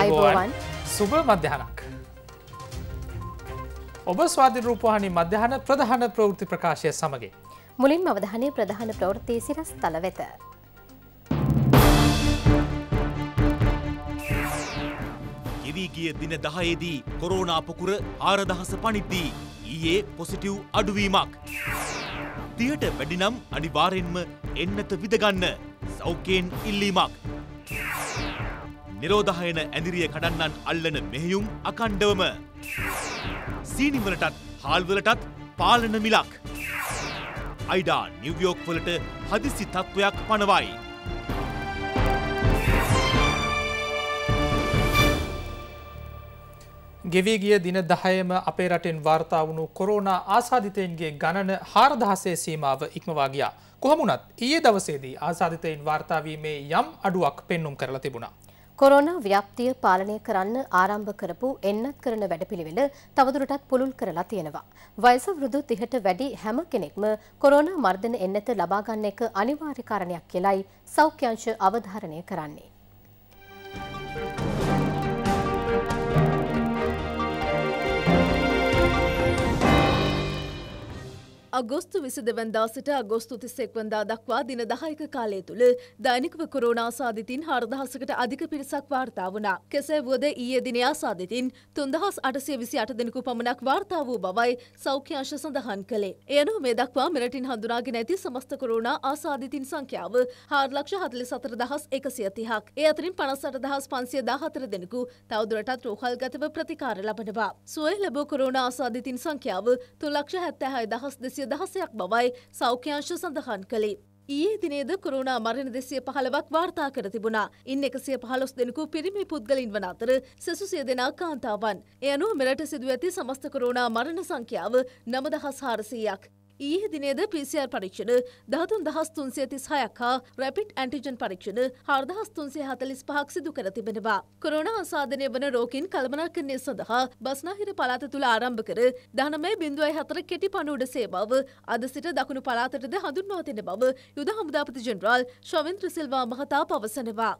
අයිබෝවන් සුභ මධ්‍යහනක්. ඔබ ස්වාධි රූපහනි මධ්‍යහන ප්‍රධාන ප්‍රවෘති ප්‍රකාශය සමගේ. මුලින් අවධානය ප්‍රධාන ප්‍රවෘත්තිය සිරස් තල වෙත. ගෙවීගිය දින දහයේදී කොරෝනා පොකුර ආරදහස පනිද්දී. ඊයේ පොසිටව් අඩුවීමක්. තියට වැඩිනම් අනිවාරෙන්ම එන්නත විදගන්න සෞකයෙන් ඉල්ලීමක්. නිරෝධහයන ඇඳිරිය කඩන්නන් අල්ලන මෙහෙයුම් අකණ්ඩවම. සීනිවලටත් හාල්වලටත් පාලන මිලක්. අයිඩා නිව්යෝක් වලට හදිසි තත්ත්වයක් පනවයි. ගෙවී ගිය දින දහයම අපේ රටෙන් වාර්තා වුණු කොරෝනා ආසාධිතයන්ගේ ගණන හාර්දහසේ සීමාව ඉක්මවා ගියා. කොහමුණත් ඊයේ දවසේදී ආසාධිතයින් වාර්තාවීමේ යම් අඩුවක් පෙන්නුම් කරලා තිබුණා. කොරෝනා ව්‍යාප්තිය පාලනය කරන්න ආරම්භ කරපු එන්නත් කරන වැඩපිළිවෙල තවදුරටත් පුළුල් කරලා තියෙනවා. වයස වෘදු 30ට වැඩි හැම කෙනෙක්ම කොරෝනා මර්ධන එන්නත ලබා ගන්න එක අනිවාර්ය කාරණයක් කියලයි සෞඛ්‍ය අංශ අවධාරණය කරන්නේ. අගොස්තු විසිදවන්දා සිට අගොස්තු තිස්සෙක්වන්දා දක්වා දින දහයක කාලය තුළ දෛනිකව කොරෝනා සාධිතින් හරදහසකට අධික පිරිසක් වාර්තා වුණා. කෙසේ වුවද ඊයේ දිනයා සාධිතින් තුන්දහස් අටසය විසි අට දෙනෙකු පමණක් වාර්තා වූ බවයි සෞඛ්‍යංශ සඳහන් කළේ. එයනු මේ දක්වා මෙරටින් හඳුනාගෙන ඇති සමස්ත කොරෝනා ආසාධිතින් සංඛ්‍යාව හාර්ලක්ෂ හතලි සතර දහස් එකසිය තිහක්. ඒ අතරින් පනසට දහස් පන්සිය දාහතර දෙනෙකු තවදුරටත් රෝහල්ගතව ප්‍රතිකාර ලබනවා. සුවය ලැබෝ කොරෝනා ආසාධිතින් සංඛ්‍යාව තුලක්ෂ හැත්තෑ හය දහස් දෙසිය දෙසිය දහසයක් බවයි සෞඛ්‍යංශ සඳහන් කළේ. ඊයේ දිනේද කොරුණා මරණ දෙසිය පහළවක් වාර්තා කර තිබුණා. ඉන් එකසිය පහළොස් දෙනෙකු පිරිමි පුද්ගලින් වන අතර සෙසුසිය දෙනා කාන්තාවන්. එය අනුව මෙරට සිදුව ඇති සමස්ත කොරුණා මරණ සංඛ්‍යාව නමදහස් හාරසීයක්. ඊහ දිනේද පිසිR පරීක්ෂණ දහතුන් දහස් තුන්සේ තිස් හයක් හා රැපිට් ඇන්ටිජන් පරීක්ෂණ හර්දහස් තුන්සේ හතලිස් පහක් සිදු කර තිබෙනවා. කොරෝණ ආසාධනය වන රෝකින් කළමනාකරණය සඳහා බස්නාහිර පලාත තුළ ආරම්භ කර දහනමය බිඳුවයි හතර කෙටි පණුවඩ සේවාව අද සිට දකුණු පලාතටද හඳුන්වා දෙන බව යුද හමුදාපති ජෙනරාල් ශවින්ද්‍ර සිල්වා මහතා පවසනවා.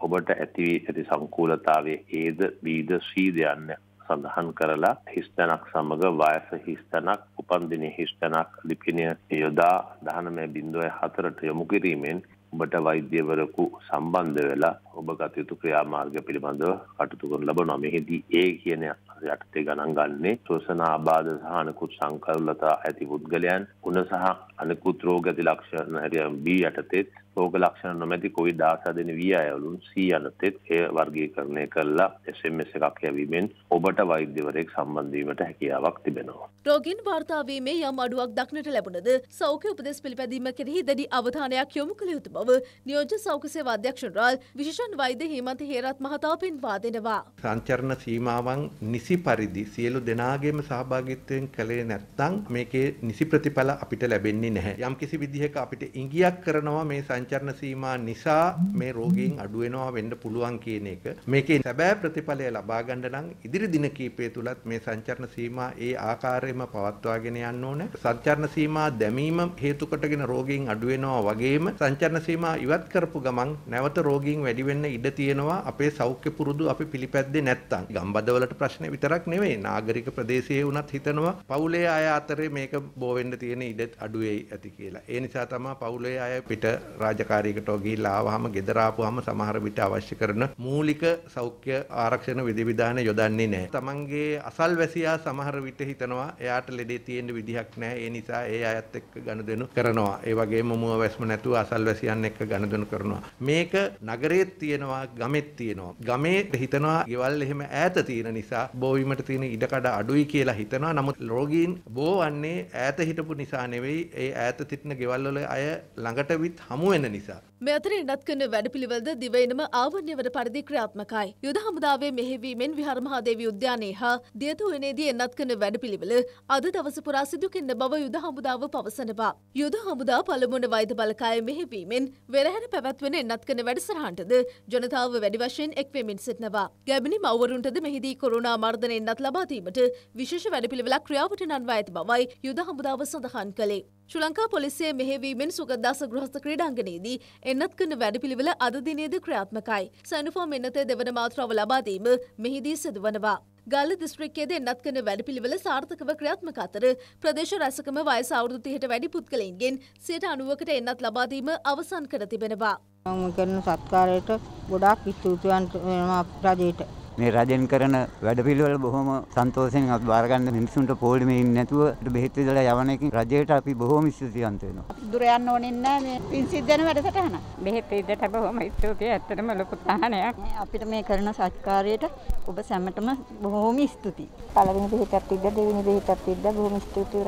ඔබට ඇති ඇති සංකූලතාවේ ඒද බීද සීද යන්න සඳහන් කරලා හිස්තැනක් සමඟ වයස හිස්තැනක් උපන්දින හිස්තැනක් ලිපිනය යොදා දහනමය බින්දුවය හතරට යොමු කිරීමෙන් ඔබට වෛද්‍යවරකු සම්බන්ධ වෙලා ඔබ ගතයුතු ක්‍රියාමාර්ග පිළිබඳව කටතු කරන ලබ නොමෙහිදී ඒ කියන යටතේ ගණන් ගන්නේ ශෝෂණ ආබාධ සහ අනෙකුත් සංකල්ලතා ඇති පුද්ගලයන් උන සහ අනෙකුත් රෝග ඇති ලක්ෂණ හැරිය බී යටතෙත් රෝග ලක්ෂණ නොමැති කොවිඩ් ආසාදෙන වී අයවලුන් 100 අනතෙක් එය වර්ගීකරණය කරලා SMS එකක් යැවීමෙන් ඔබට වෛද්‍යවරයෙක් සම්බන්ධ වීමට හැකියාවක් තිබෙනවා. රෝගීන් වාර්තා වීමේ යම් අඩුවක් දක්නට ලැබුණද සෞඛ්‍ය උපදෙස් පිළිපැදීම කෙරෙහි දැඩි අවධානයක් යොමු කළ යුතු බව නියෝජ්‍ය සෞඛ්‍ය සේවා අධ්‍යක්ෂ ජනරාල් විශේෂණ වෛද්‍ය හේමන්ත හේරත් මහතා පෙන්වා දෙනවා. සංචරණ සීමාවන් නිසි පරිදි සියලු දෙනාගේම සහභාගිත්වයෙන් කළේ නැත්නම් මේකේ නිසි ප්‍රතිඵල අපිට ලැබෙන්නේ නැහැ. යම් කිසි විදිහක අපිට ඉඟියක් කරනවා මේ සංචරණ සංචරණ සීමා නිසා මේ රෝගීන් අඩු වෙනවා වෙන්න පුළුවන් කියන එක මේකේ සැබෑ ප්‍රතිඵලය ලබා ගන්න නම් ඉදිරි දින කීපය තුලත් මේ සංචරණ සීමා ඒ ආකාරයෙන්ම පවත්වාගෙන යන්න ඕන සංචරණ සීමා දැමීම හේතු කොටගෙන රෝගීන් අඩු වෙනවා වගේම සංචරණ සීමා ඉවත් කරපු ගමන් නැවත රෝගීන් වැඩි වෙන්න ඉඩ තියෙනවා අපේ සෞඛ්‍ය පුරුදු අපි පිළිපැද්දේ නැත්තම් ගම්බදවලට ප්‍රශ්නේ විතරක් නෙවෙයි නාගරික ප්‍රදේශයේ වුණත් හිතනවා පවුලේ අය අතරේ මේක බෝ වෙන්න තියෙන ඉඩ අඩු වෙයි ඇති කියලා ඒ නිසා තමයි පවුලේ අය පිට රාජකාරියකට ගිහිල්ලා ආවහම ගෙදර ආපුවහම සමහර විට අවශ්‍ය කරන මූලික සෞඛ්‍ය ආරක්ෂණ විධිවිධාන යොදන්නේ නැහැ. තමන්ගේ අසල්වැසියා සමහර විට හිතනවා එයාට ලෙඩේ තියෙන්න විදිහක් නැහැ. ඒ නිසා ඒ අයත් එක්ක ගනුදෙනු කරනවා. ඒ වගේම මුව වැස්ම නැතුව අසල්වැසියන් එක්ක ගනුදෙනු කරනවා. මේක නගරයේත් තියෙනවා, ගමෙත් තියෙනවා. ගමේ හිතනවා ගෙවල් එහෙම ඈත තියෙන නිසා බෝවීමට තියෙන ඉඩකඩ අඩුයි කියලා හිතනවා. නමුත් රෝගීන් බෝවන්නේ ඈත හිටපු නිසා නෙවෙයි. ඒ ඈත සිටින ගෙවල් වල අය ළඟට විත් හමු enanizado. මෙතර ඉඩත් කරන වැඩපිළිවෙලද දිවයිනම ආවන්‍යවර පරිදි ක්‍රියාත්මකයි. යුද හමුදාවේ මෙහෙවීමෙන් විහාරමහාදේවී උද්‍යානයේ හා දියතුවනේදී එන්නත් කරන වැඩපිළිවෙල අද දවස පුරා සිදු කෙන්න බව යුද හමුදාව පවසනවා. යුද හමුදා පළමුවන වෛද බලකාය මෙහෙවීමෙන් වෙරහැර පැවැත්වෙන එන්නත් කරන වැඩසටහනටද ජනතාව වැඩි වශයෙන් එක්වෙමින් සිටනවා. ගැබිනි මව්වරුන්ටද මෙහිදී කොරෝනා මර්ධන එන්නත් ලබා දීමට විශේෂ වැඩපිළිවෙලක් ක්‍රියාවට නංවා ඇති බවයි යුද හමුදාව සඳහන් කළේ. ශ්‍රී ලංකා පොලිසිය මෙහෙවීමෙන් සුගතදාස ගෘහස්ත ක්‍රීඩාංගණයේදී එන්නත් කරන වැඩපිළිවෙල අද දිනේද ක්‍රියාත්මකයි. සැනිෆෝම් එන්නතේ දෙවන මාත්‍රාව ලබාදීම මෙහිදී සිදුවනවා. ගල්ල දිස්ත්‍රික්කයේද එන්නත් කරන වැඩපිළිවෙල සාර්ථකව ක්‍රියාත්මක අතර ප්‍රදේශ රැසකම වයස අවුරුදු 30ට වැඩි පුද්ගලයින්ගෙන් 90%කට එන්නත් ලබාදීම අවසන් කර තිබෙනවා. මම කරන සත්කාරයට ගොඩාක් ස්තුතිවන්ත වෙනවා රජයට. මේ රජෙන් කරන වැඩපිළිවෙල බොහොම සන්තෝෂයෙන් අපි බාරගන්න මිනිසුන්ට පොලිමේ ඉන්නේ නැතුව බෙහෙත් විදලා යවන එකෙන් රජයට අපි බොහොම ස්තුතිවන්ත වෙනවා. දුර යන්න ඕනේ නැහැ මේ පින් සිද්ධ වෙන වැඩසටහන. බෙහෙත් විදට බොහොම ස්තුතියි. ඇත්තටම ලොකු සහනයක්. අපිට මේ කරන සත්කාරයට ඔබ සැමටම බොහොම ස්තුතියි. පළවෙනි බෙහෙතක් තිබ්බ දෙවෙනි බෙහෙතක් තිබ්බ බොහොම ස්තුතියි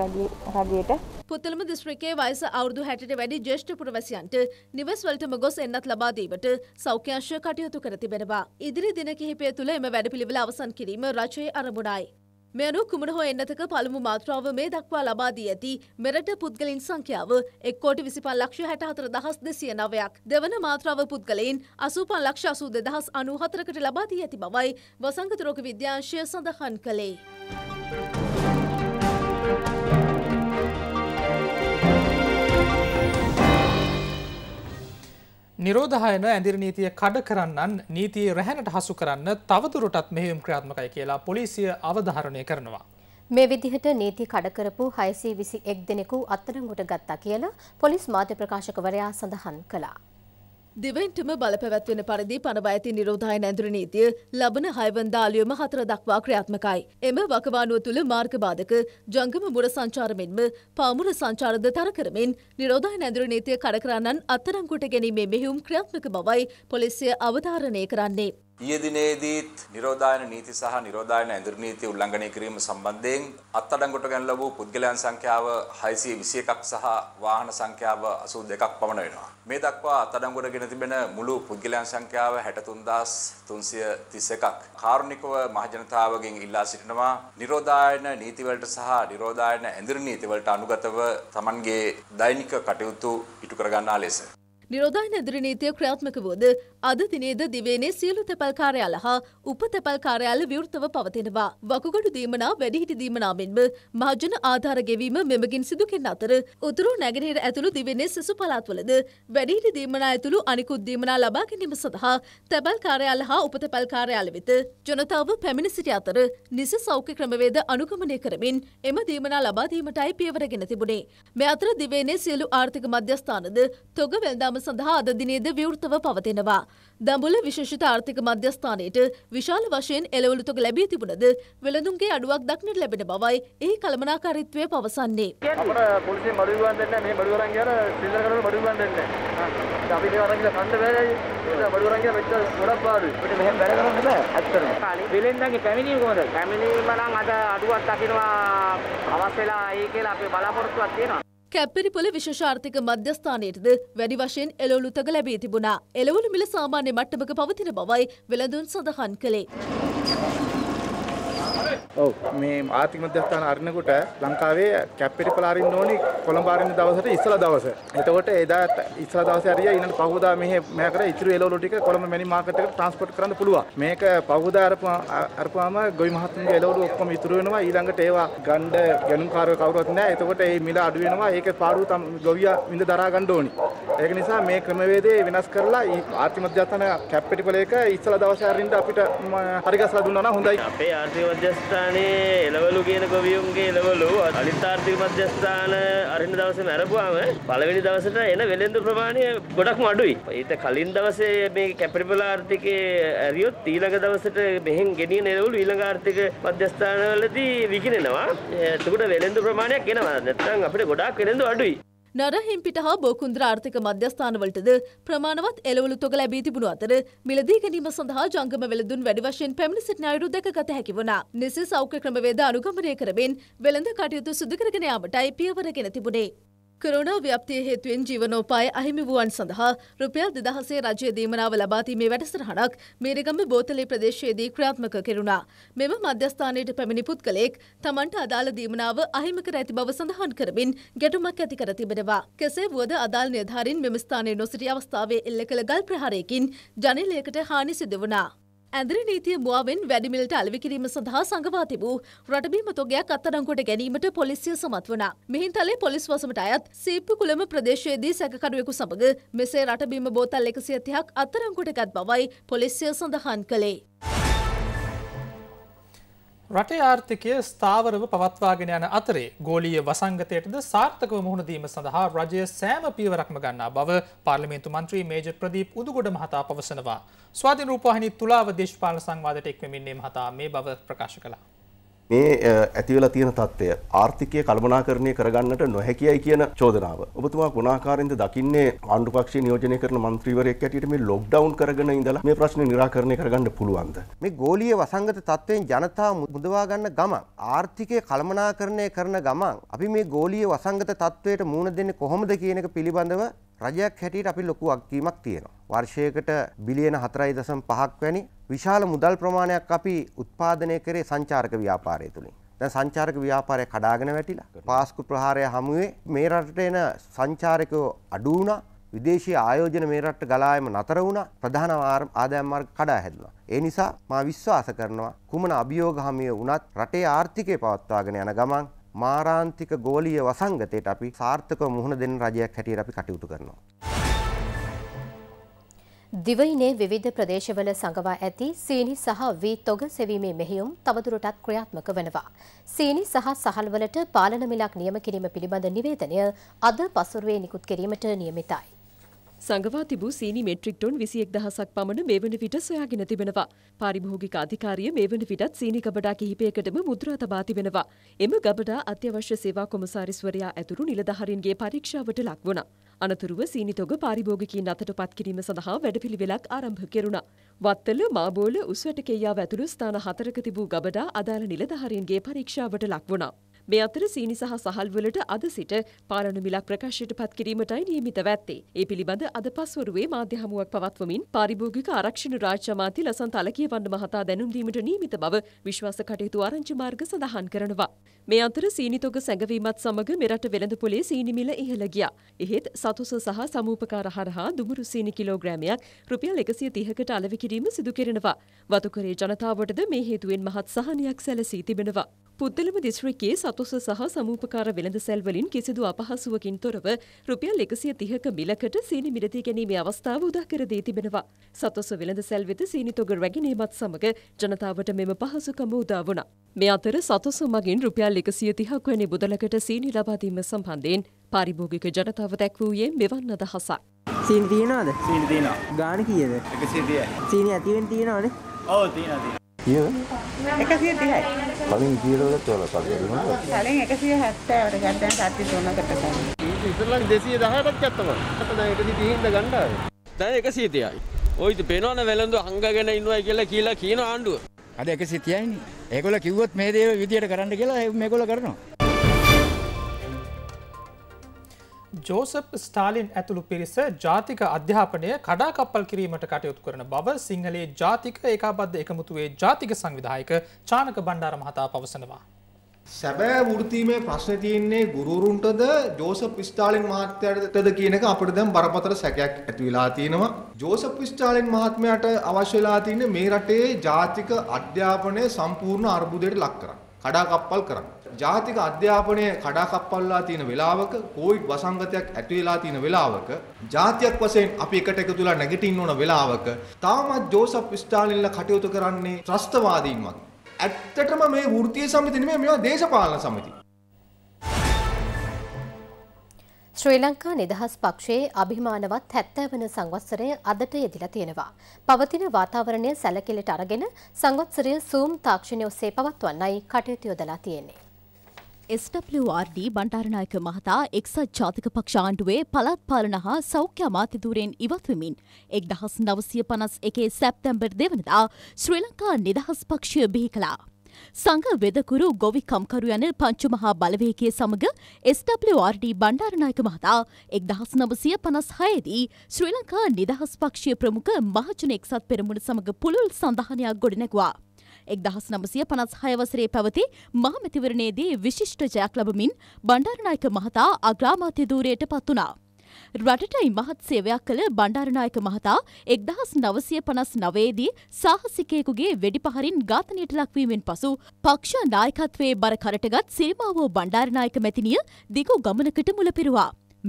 රජයට. පුතලම දිස්ත්‍රික්කයේ වයස අවුරුදු 60ට වැඩි ජ්‍යෙෂ්ඨ පුරවැසියන්ට නිවෙස් වලටම ගොස් එන්නත් ලබා දීමට සෞඛ්‍යාංශය කටයුතු කර තිබෙනවා. ඉදිරි දින කිහිපය තුළ මෙම වැඩපිළිවෙල අවසන් කිරීම රජයේ අරමුණයි. මෙයනු කුමන හෝ එන්නතක පළමු මාත්‍රාව මේ දක්වා ලබා දී ඇති මෙරට පුද්ගලින් සංඛ්‍යාව එක් කෝටි විසිපන් ලක්ෂ හැට හතර දහස් දෙසිය නවයක් දෙවන මාත්‍රාව පුද්ගලයින් අසූපන් ලක්ෂ අසූ දෙදහස් අනූ හතරකට ලබා දී ඇති බවයි වසංගත රෝග විද්‍යාංශය සඳහන් කළේ. නිරෝධහයන ඇදිරි නීතිය කඩ කරන්නන් නීතිය රැහැනට හසු කරන්න තවදුරටත් මෙහෙම් ක්‍රාත්මකයි කියලා පොලිසිය අවධාරණය කරනවා. මේ විදිහට නීති කඩකරපු හයසී විසි එක් දෙනෙකු අත්තරංගොට ගත්තා කියලා පොලිස් මාධ්‍ය ප්‍රකාශකවරයා සඳහන් කළා. දෙවෙන්ටම බලපැවැත්වෙන පරිදි පනවඇති නිරෝධය නැන්ද්‍ර නීතිය ලබන හයවන්දාලියම හතර දක්වා ක්‍රියාත්මකයි. එම වකවානුව තුළ මාර්ගබාධක ජංගම මුර සංචාරමෙන්ම පාමුර සංචාරද තර කරමින් නිරෝධය නැන්ද්‍ර නීතිය කරකරන්නන් අත්තරංකුට ගැනීමේ මෙහිුම් ක්‍රියාත්මක බවයි පොලිසිය අවධාරණය කරන්නේ. ඊයේ දිනේදීත් නිරෝධායන නීති සහ නිරෝධායන ඇඳුරු නීති උල්ලංඝනය කිරීම සම්බන්ධයෙන් අත්අඩංගුවට ගන්න ලැබූ පුද්ගලයන් සංඛ්‍යාව 621ක් සහ වාහන සංඛ්‍යාව 82ක් පමණ වෙනවා. මේ දක්වා අත්අඩංගුවට ගෙන තිබෙන මුළු පුද්ගලයන් සංඛ්‍යාව 63331ක්. කාරුණිකව මහජනතාවගෙන් ඉල්ලා සිටිනවා නිරෝධායන නීති වලට සහ නිරෝධායන ඇඳුරු නීති වලට අනුගතව Tamanගේ දෛනික කටයුතු ඉටු කර ගන්නා ලෙස නිරෝධායන ඇඳුරු නීතිය ක්‍රියාත්මක වුවද අද දිනේද දිවේනේ සියලු තැපැල් කාර්යාල හා උපතැපැල් කාර්යාල විවෘතව පවතිනවා. වකුගඩු දීමනා වැඩිහිටි දීමනා මෙන්ම මහජන ආධාර ගෙවීම මෙමගින් සිදු කෙරෙන අතර උතුරු නැගෙනහිර ඇතුළු දිවේනේ සෙසු පළාත්වලද වැඩිහිටි දීමනා ඇතුළු අනිකුත් දීමනා ලබා ගැනීම සඳහා තැපැල් කාර්යාල හා උපතැපැල් කාර්යාල වෙත ජනතාව පැමිණ සිටි අතර නිසි සෞඛ්‍ය ක්‍රමවේද අනුගමනය කරමින් එම දීමනා ලබා දීමටයි පියවරගෙන තිබුණේ. මේ අතර දිවේනේ සියලු ආර්ථික මධ්‍යස්ථානද තොග වෙළඳාම සඳහා අද දිනේද විවෘතව පවතිනවා. දඹුල විශේෂිත ආර්ථික මධ්‍යස්ථානයට විශාල වශයෙන් එළවලුතොග ලැබී තිබුණද වෙළඳුන්ගේ අඩුවක් දක්නට ලැබෙන බවයි ඒ කළමනාකාරීත්වය පවසන්නේ. පොලිසිය මඩු විවහන් දෙන්නේ මේ මඩු වරන් ගියාම සිල්ලර් කරන මඩු විවහන් දෙන්නේ. අපි මේ වරන් ගිහලා කන්න බෑයි. මඩු වරන් ගියා මෙච්චර ගොඩක් පාඩුයි. මෙන්න මෙහෙම බැල කරන්න බෑ. ඇත්තටම. වෙළෙන්දන්ගේ පැමිණීම කොහොමද? පැමිණීම නම් අද අඩුවක් දකින්නවා අවශ්‍යලා ඒ කියලා අපි බලාපොරොත්තුවක් තියෙනවා. කැප්පිරිපොල විශේෂ ආර්ථික මධ්‍යස්ථානයටද වැඩි වශයෙන් එළවලුතක ලැබී තිබුණා. එළවලු මිල සාමාන්‍ය මට්ටමක පවතින බවයි වෙළඳුන් සඳහන් කළේ. ඔව් මේ ආර්ථික මධ්‍යස්ථාන අරිනකොට ලංකාවේ කැප්පෙටිපල අරින්න ඕනේ කොළඹ අරින්න දවසට ඉස්සලා දවස. එතකොට එදාට ඉස්සලා දවසේ හරිය ඊළඟ පහුදා මෙහි මෙහා කර ඉතුරු එළවලු ටික කොළඹ මැනි මාකට් එකට ට්‍රාන්ස්පෝට් කරන්න පුළුවන්. මේක පහුදා අරපුවාම ගොවි මහත්තුන්ගේ එළවලු ඔක්කොම ඉතුරු වෙනවා. ඊළඟට ඒවා ගණ්ඩ ගැනුම්කාරව කවුරුත් නැහැ. එතකොට මේ මිල අඩු වෙනවා. ඒකේ පාඩුව තම ගොවියා විඳ දරා ගන්න ඕනේ. ඒක නිසා මේ ක්‍රමවේදය වෙනස් කරලා ආර්ථික මධ්‍යස්ථාන කැප්පෙටිපල එක ඉස්සලා දවසේ අරින්න අපිට හරිගස්ලා දුන්නා නම් හොඳයි. අපේ ආර්ථික මධ්‍යස්ථාන මධ්‍යස්ථානයේ එළවලු කියන ගොවියුන්ගේ එළවලු අනිත් ආර්ථික මධ්‍යස්ථාන අරින්න දවසේම අරපුවාම පළවෙනි දවසට එන වෙළෙන්දු ප්‍රමාණය ගොඩක්ම අඩුයි. ඊට කලින් දවසේ මේ කැපිටල් ආර්ථිකයේ ඇරියොත් ඊළඟ දවසට මෙහෙන් ගෙනියන එළවලු ඊළඟ ආර්ථික මධ්‍යස්ථානවලදී විකිණෙනවා. එතකොට වෙළෙන්දු ප්‍රමාණයක් එනවා. නැත්නම් අපිට ගොඩාක් වෙළෙන්දු අඩුයි. නරහිම්පිට හා බෝකුන්ද්‍ර ආර්ථික මධ්‍යස්ථානවලටද ප්‍රමාණවත් එළවලු තොග ලැබී තිබුණු අතර මිලදී ගැනීම සඳහා ජංගම වෙළඳුන් වැඩි වශයෙන් පැමිණ සිටින අයුරු දැකගත හැකි වුණා. නිසි සෞඛ්‍ය ක්‍රමවේද අනුගමනය කරමින් වෙළඳ කටයුතු සිදු කරගෙන යාමටයි පියවර ගෙන තිබුණේ. කොරෝනා ව්‍යාප්තිය හේතුවෙන් ජීවනෝපාය අහිමි වූවන් සඳහා රුපියල් දෙදහසේ රජය දීමනාව ලබාදීමේ වැඩසටහනක් මේරගම බෝතලේ ප්‍රදේශයේදී ක්‍රියාත්මක කෙරුණා. මෙම මධ්‍යස්ථානයට පැමිණි පුද්ගලයෙක් තමන්ට අදාළ දීමනාව අහිමි කර ඇති බව සඳහන් කරමින් ගැටුමක් ඇති කර තිබෙනවා. කෙසේ වුවද අදාළ නිලධාරීන් මෙම ස්ථානයේ නොසිටි අවස්ථාවේ එල්ල කළ ගල් ප්‍රහාරයකින් ජනේලයකට හානි සිදු වුණා. ඇදිරි නීතිය මුවාවෙන් වැඩිමිලට අලවිකිරීම සඳහා සඟවා තිබූ රටබීම තොගයක් අත්තරංකොට ගැනීමට පොලිසිය සමත් වනා. මෙහින්තලේ පොලිස් වසමට අයත් සීප්පු කුළම ප්‍රදේශයේදී සැකකරුවෙකු සමඟ මෙසේ රටබීම බෝතල් එකසිය තිහක් අත්තරංකොට ගත් බවයි පොලිසිය සඳහන් කළේ. රටේ ආර්ථිකය ස්ථාවරව පවත්වාගෙන යන අතරේ ගෝලීය වසංගතයටද සාර්ථකව මුහුණ දීම සඳහා රජය සෑම පීවරක්ම ගන්නා බව පාර්ලිමේන්තු මන්ත්‍රී මේජර් ප්‍රදීප් උදුගොඩ මහතා පවසනවා. ස්වාධීන රූපවාහිනී තුලාව දේශපාලන සංවාදයට එක්වෙමින්නේ මහතා මේ බව ප්‍රකාශ කළා. මේ ඇතිවෙලා තියෙන තත්ත්වය ආර්ථිකය කළමනාකරණය කරගන්නට නොහැකියයි කියන චෝදනාව. ඔබතුමා ගුණාකාරෙන්ද දකින්නේ ආණ්ඩු පක්ෂයේ නියෝජනය කරන මන්ත්‍රීවරයෙක් ඇටියට මේ ලොක්ඩවුන් කරගෙන ඉඳලා මේ ප්‍රශ්නේ निराකරණය කරගන්න පුළුවන්ද? මේ ගෝලීය වසංගත තත්ත්වයෙන් ජනතාව මුදවා ගන්න ගමන් ආර්ථිකය කළමනාකරණය කරන ගමන් අපි මේ ගෝලීය වසංගත තත්ත්වයට මුහුණ දෙන්නේ කොහොමද කියන එක පිළිබඳව රජයක් හැටියට අපි ලොකු අක්කීමක් තියෙනවා. වර්ෂයකට බිලියන 4.5ක් වැනි විශාල මුදල් ප්‍රමාණයක් අපි උත්පාදනය කරේ සංචාරක ව්‍යාපාරය තුලින්. දැන් සංචාරක ව්‍යාපාරය කඩාගෙන වැටිලා පාස්කු ප්‍රහාරය හමුවේ මේ රටට එන සංචාරකයෝ අඩු වුණා. විදේශීය ආයෝජන මේ රටට ගලායම නතර වුණා. ප්‍රධාන ආදායම් මාර්ග කඩා හැදුණා. ඒ නිසා මා විශ්වාස කරනවා කුමන අභියෝග හමුවේ වුණත් රටේ ආර්ථිකය පවත්වාගෙන යන ගමන් මාරාන්තික ගෝලීය වසංගතයට අපි සාර්ථකව මුහුණ දෙන රජයක් හැටියට අපි කටයුතු කරනවා. දිවයිනේ විවිධ ප්‍රදේශවල සංගවා ඇති සීනි සහ වී තොග සෙවීමේ මෙහෙයුම් තවදුරටත් ක්‍රියාත්මක වනවා. සීනි සහ සහල්වලට පාලන මිලක් නියම කිරීම පිළිබඳ නිවේදනය අද පසුරුවේ නිකුත් කිරීමට නියමිතයි. සඟවා තිබූ සීනි මෙට්‍රික් ටොන් විසියෙක් දහසක් පමණ මේ වන විට සොයාගෙන තිබෙනවා. පාරිභෝගික අධිකාරිය මේ වන විටත් සීනි ගබඩා කිහිපයකටම මුද්‍රා තබා තිබෙනවා. එම ගබඩා අත්‍යවශ්‍ය සේවා කොමසාරිස්වරයා ඇතුළු නිලධාරීන්ගේ පරීක්ෂාවට ලක් වුණා. අනතුරුව සීනි තොග පාරිභෝගිකයින් අතට පත් කිරීම සඳහා වැඩපිළිවෙලක් ආරම්භ කෙරුණා. වත්තල, මාබෝල, උස්වැට කෙයියාව ඇතුළු ස්ථාන හතරක තිබූ ගබඩා අදාළ නිලධාරීන්ගේ පරීක්ෂාවට ලක් වුණා. මේ අතර සීනි සහ සහල් වලට අද සිට පාලන මිලක් ප්‍රකාශයට පත් කිරීමටයි නියමිත වැත්තේ. ඒ පිළිබඳ අද පස්වරුවේ මාධ්‍ය හමුවක් පවත්වමින් පාරිභෝගික ආරක්ෂණ රාජ්‍ය අමාත්‍ය ලසන්ත අලකියවන්න මහතා දැනුම් දීමට නියමිත බව විශ්වාස කටයුතු ආරංචි මාර්ග සඳහන් කරනවා. මේ අතර සීනිතොග සැඟවීමත් සමග මෙරට වෙළඳ පොලේ සීනිමිල ඉහළ ගියා. එහෙත් සතුස සහ සමූපකාර හරහා දුමුරු සීනි කිලෝග්‍රෑමයක් රුපියල් 130කට අලෙවි කිරීම සිදු කරනවා. වතුකරේ ජනතාවටද මේ හේතුවෙන් මහත් සහනයක් සැලසී තිබෙනවා. පුද්දලම දිස්ත්‍රික්කයේ සතු සතුස සහ සමූපකාර වෙළඳසැල් වලින් කිසිදු අපහසුවකින් තොරව රුපියල් එකසිය තිහක මිලකට සීනි මිලදී ගැනීමේ අවස්ථාව උදා කර දී තිබෙනවා. සතුස වෙළඳසැල් වෙත සීනි තොග රැගෙනීමත් සමග ජනතාවට මෙම පහසුකම උදා වුණා. මේ අතර සතුස මගින් රුපියල් එකසිය තිහක් වැනි මුදලකට සීනි ලබාදීම සම්බන්ධයෙන් පාරිභෝගික ජනතාව දැක්වූයේ මෙවන් අදහසක්. සීනි තියනවාද? සීනි තියනවා. ගාණ කීයද? 130යි. සීනි ඇතිවෙන් තියනවනේ? ඔව් තියනවා. කීයද? 130යි. කලින් කීරවලත් වල කලින් දුන්නා. කලින් 170කට ගත්තා දැන් 73කට ගන්න. ඊට ඉස්සෙල්ලා 218ක් ගත්තා මම. දැන් 130ින්ද ගන්න ආවේ. දැන් 130යි. ඔය ඉතින් පේනවනේ වෙළඳු හංගගෙන ඉන්නවයි කියලා කියලා කියන ආණ්ඩුව. අද 130යිනේ. ඒගොල්ලෝ කිව්වොත් මේ දේ විදියට කරන්න කියලා මේගොල්ලෝ කරනවා. ජෝසප් ස්ටාලින් ඇතුළු පිරිස ජාතික අධ්‍යාපනය කඩාකප්පල් කිරීමට කටයුතු කරන බව සිංහලයේ ජාතික ඒකාබද්ධ එකමුතුවේ ජාතික සංවිධායක චානක බණ්ඩාර මහතා පවසනවා. සැබෑ වෘත්තීමේ ප්‍රශ්න තියෙන්නේ ගුරුරුන්ටද ජෝසප් ස්ටාලින් මහත්තයටද කියන එක අපිට දැන් බරපතල සැකයක් ඇති වෙලා තියෙනවා. ජෝසප් ස්ටාලින් මහත්මයාට අවශ්‍ය වෙලා තියෙන්නේ මේ රටේ ජාතික අධ්‍යාපනය සම්පූර්ණ අර්බුදයට ලක් කරන්න. කඩාකප්පල් කරන්න. ජාතික අධ්‍යාපනය කඩාකප්පල්ලා තියෙන වෙලාවක කෝවිඩ් වසංගතයක් ඇති වෙලා තියෙන වෙලාවක ජාතියක් වශයෙන් අපි එකට එකතු වෙලා නැගිටින්න ඕන වෙලාවක තාමත් ජෝසප් ස්ටාලින්ලා කටයුතු කරන්නේ ත්‍රස්තවාදීන් වගේ. ඇත්තටම මේ වෘත්තීය සමිති නෙමෙයි මේවා දේශපාලන සමිති. ශ්‍රී ලංකා නිදහස් පක්ෂයේ අභිමානවත් හැත්තෑ වන සංවත්සරය අදට යෙදිලා තියෙනවා. පවතින වාතාවරණය සැලකිලට අරගෙන සංවත්සරය සූම් තාක්ෂණය ඔස්සේ පවත්වන්නයි කටයුතු යොදලා තියෙන්නේ. SWRD බණ්ඩාරනායක මහතා එක්සත් ජාතික පක්ෂ ආණ්ඩුවේ පළාත් පාලන හා සෞඛ්‍ය අමාත්‍යදූරයෙන් ඉවත්වමින් එක් දහස් නවසය පනස් එකේ සැප්තැම්බර් දෙවනදා ශ්‍රී ලංකා නිදහස් පක්ෂය බිහි කළා. සංඝ වෙදකුරු ගොවිකම්කරු යන පංචමහා බලවේකය සමඟ SWRD බණ්ඩාරනායක මහතා එක් දහස් නවසය පනස් හයේදී ශ්‍රී ලංකා නිදහස් පක්ෂය ප්‍රමුඛ මහජන එක්සත් පෙරමුණ සමඟ පුළුල් සඳහනයක් ගොඩනැගවා. එක්දහස් නමසය පනස් හයවසරේ පැවති මහමැතිවරණයේදී විශිෂ්ට ජයක් ලබමින් බණ්ඩාරනායක මහතා අග්‍රාමාත්‍ය දූරයට පත් වුණා. රටටයි මහත් සේවයක් කළ බණ්ඩාරනායක මහතා එක්දහස් නවසය පනස් නවේදී සාහසිකයෙකුගේ වෙඩි පහරින් ඝාතනයට ලක්වීමෙන් පසු පක්ෂ නායකත්වයේ බර කරටගත් සිරිමාවෝ බණ්ඩාරනායක මැතිනිය දිගු ගමනකට මුලපිරුවා.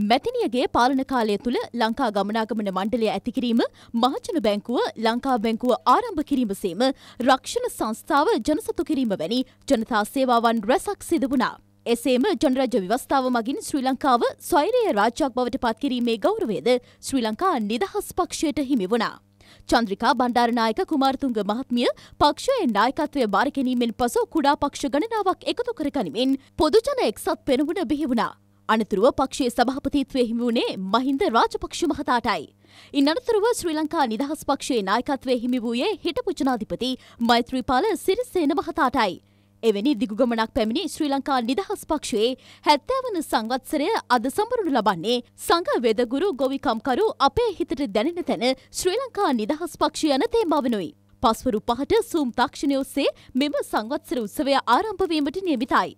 මැතිනියගේ පාලන කාලය තුළ ලංකා ගමනාගමන මණ්ඩලය ඇතිකිරීම මහජන බැංකුව ලංකා බැංකුව ආරම්භ කිරීම සේම රක්ෂණ සංස්ථාව ජනසතු කිරීම වැනි ජනතා සේවාවන් රැසක් සිද වුණා. එසේම ජනරජ ව්‍යවස්ථාව මගින් ශ්‍රී ලංකාව ස්වෛරය රාජ්‍යයක් බවට පත්කිරීමේ ගෞරවයද ශ්‍රී ලංකා නිදහස් පක්ෂයට හිමි වුණා. චන්ද්‍රිකා බණ්ඩාරනායක කුමාරතුංග මහත්මිය පක්ෂයේ නායකත්වය බාරකැනීමෙන් පසු කුඩා පක්ෂ ගණනාවක් එකතු කරගනිමින් පොදුජන එක්සත් පෙනුමුණ බිහි වුණා. අනතුරුව පක්ෂයේ සභාපතිත්වය හිමි වුණේ මහින්ද රාජපක්ෂ මහතාටයි. ඉන් අනතුරුව ශ්‍රී ලංකා නිදහස් පක්ෂයේ නායකත්වය හිමි වූයේ හිටපු ජනාධිපති මෛත්‍රීපාල සිරිසේන මහතාටයි. එවැනි දිගුගමනක් පැමිණි ශ්‍රී ලංකා නිදහස් පක්ෂයේ හැත්තෑවන සංවත්සරය අද සඹරුණු ලබන්නේ සංඝ වෙදගුරු ගොවිකම්කරු අපේ හිතට දැනෙන තැන ශ්‍රී ලංකා නිදහස් පක්ෂය යන තේමාවනුයි. පස්වරු පහට සූම් තාක්ෂණය ඔස්සේ මෙම සංවත්සර උත්සවය ආරම්භ වීමට නියමිතයි.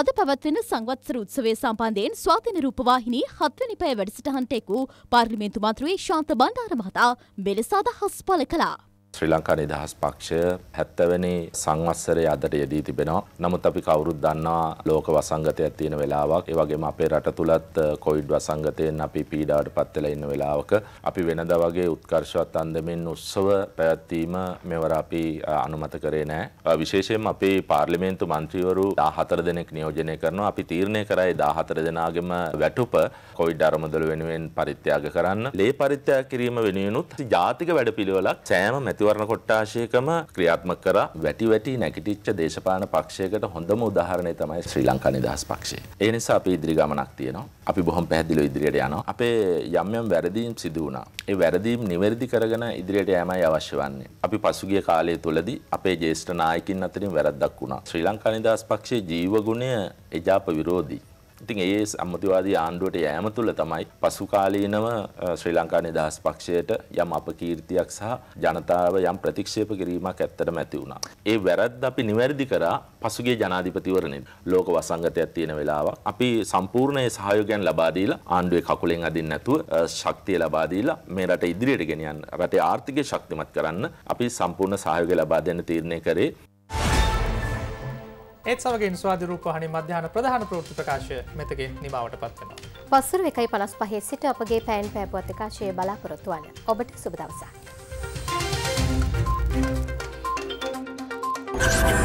අද පැවැත්වෙන සංවත්සර උත්සවය සම්බන්ධයෙන් ස්වාධීන රූපවාහිනී හත්වැනි පැය වැඩසටහනට එක් වූ පාර්ලිමේන්තු මන්ත්‍රී ශාන්ත බණ්ඩාර මහතා මෙලෙස අදහස් පළ කළා. ශ්‍රී ලංකා නිදහස් පක්ෂය හැත්තවැනි සංවස්සරය අදට යෙදී තිබෙනවා. නමුත් අපි කවුරුත් දන්නා ලෝක වසංගතයක් තියෙන වෙලාවක්. ඒ වගේම අපේ රට තුලත් කොවිඩ් වසංගතයෙන් අපි පීඩාවට පත් වෙලා ඉන්න වෙලාවක අපි වෙනදා වගේ උත්කර්ෂවත් අන්දමින් උත්සව පැවැත්වීම මෙවර අපි අනුමත කරේ නෑ. විශේෂයෙන්ම අපේ පාර්ලිමේන්තු මන්ත්‍රීවරු 14 දෙනෙක් නියෝජනය කරනවා. අපි තීරණය කරයි 14 දෙනාගේම වැටුප කොවිඩ් අරමුදල වෙනුවෙන් පරිත්‍යාග කරන්න. ලේ පරිත්‍යාග කිරීම වෙනුවෙනුත් ජාතික වැඩපිළිවෙලක් සෑම මැතිවරණ කොට්ටාශයකම ක්‍රියාත්මක කර වැටි වැටි නැගිටිච්ච දේශපාලන පක්ෂයකට හොඳම උදාහරණය තමයි ශ්‍රී ලංකා නිදහස් පක්ෂය. ඒ නිසා අපි ඉදිරි ගමනක් තියෙනවා. අපි බොහොම පැහැදිලිව ඉදිරියට යනවා. අපේ යම් යම් වැරදීම් සිදු වුණා. ඒ වැරදීම් නිවැරදි කරගෙන ඉදිරියට යෑමයි අවශ්‍ය වන්නේ. අපි පසුගිය කාලය තුලදී අපේ ජේෂ්ඨ නායකින් අතරින් වැරද්දක් වුණා. ශ්‍රී ලංකා නිදහස් පක්ෂයේ ජීව ගුණය එජාප විරෝධී ඉතින් ඒ අම්මතිවාදී ආණ්ඩුවට යෑම තුළ තමයි පසුකාලීනව ශ්‍රී ලංකා නිදහස් පක්ෂයට යම් අපකීර්තියක් සහ ජනතාව යම් ප්‍රතික්ෂේප කිරීමක් ඇත්තටම ඇති වුණා. ඒ වැරද්ද අපි නිවැරදි කරා පසුගිය ජනාධිපතිවරණයෙන් ලෝක වසංගතයක් තියෙන වෙලාවක් අපි සම්පූර්ණ ඒ සහයෝගයන් ලබා දීලා ආණ්ඩුවේ කකුලෙන් අදින්න නැතුව ශක්තිය ලබා දීලා මේ රට ඉදිරියට ගෙනියන්න රටේ ආර්ථිකය ශක්තිමත් කරන්න අපි සම්පූර්ණ සහයෝගය ලබා දෙන්න තීරණය කරේ ඒත් සමගින් ස්වාධරූපහනි මධ්‍යාන ප්‍රධාන ප්‍රෘති ප්‍රකාශය මෙතකින් නිමාවට පත්වෙනවා. පස්සුර එකයි පලස් පහෙ සිට අපගේ පැන් පැපුවත්තිකාශය බලාපොරොත්තුවන්න ඔබට සුබදවසා. Thank you.